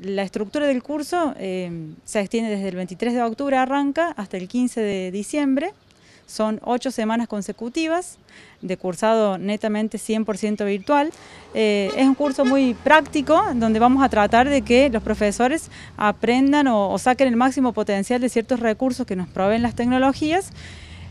la estructura del curso eh, se extiende desde el 23 de octubre arranca hasta el 15 de diciembre. Son ocho semanas consecutivas de cursado netamente 100% virtual. Eh, es un curso muy práctico donde vamos a tratar de que los profesores aprendan o saquen el máximo potencial de ciertos recursos que nos proveen las tecnologías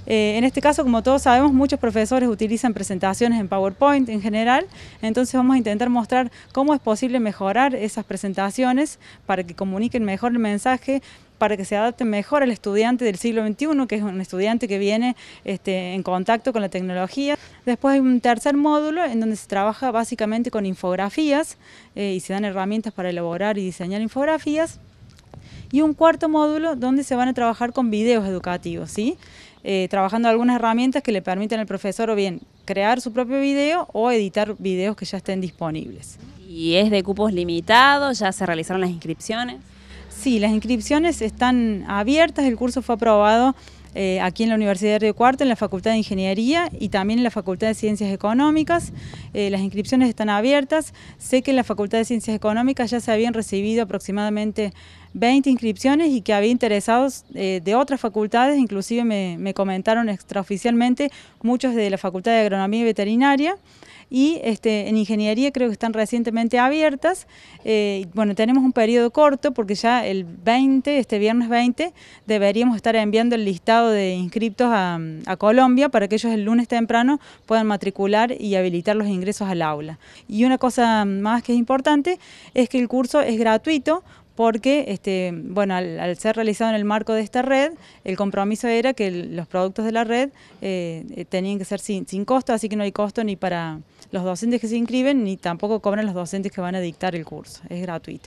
eh, en este caso, como todos sabemos, muchos profesores utilizan presentaciones en PowerPoint en general, entonces vamos a intentar mostrar cómo es posible mejorar esas presentaciones para que comuniquen mejor el mensaje, para que se adapte mejor al estudiante del siglo XXI, que es un estudiante que viene este, en contacto con la tecnología. Después hay un tercer módulo en donde se trabaja básicamente con infografías eh, y se dan herramientas para elaborar y diseñar infografías y un cuarto módulo donde se van a trabajar con videos educativos. ¿sí? Eh, trabajando algunas herramientas que le permiten al profesor o bien crear su propio video o editar videos que ya estén disponibles. ¿Y es de cupos limitados? ¿Ya se realizaron las inscripciones? Sí, las inscripciones están abiertas, el curso fue aprobado eh, aquí en la Universidad de Río Cuarto, en la Facultad de Ingeniería y también en la Facultad de Ciencias Económicas. Eh, las inscripciones están abiertas. Sé que en la Facultad de Ciencias Económicas ya se habían recibido aproximadamente 20 inscripciones y que había interesados eh, de otras facultades, inclusive me comentaron extraoficialmente muchos de la Facultad de Agronomía y Veterinaria y este, en ingeniería creo que están recientemente abiertas. Eh, bueno, tenemos un periodo corto porque ya el 20, este viernes 20, deberíamos estar enviando el listado de inscriptos a, Colombia para que ellos el lunes temprano puedan matricular y habilitar los ingresos al aula. Y una cosa más que es importante es que el curso es gratuito porque este, bueno, al, ser realizado en el marco de esta red, el compromiso era que los productos de la red eh, eh, tenían que ser sin costo, así que no hay costo ni para los docentes que se inscriben ni tampoco cobran los docentes que van a dictar el curso. Es gratuito.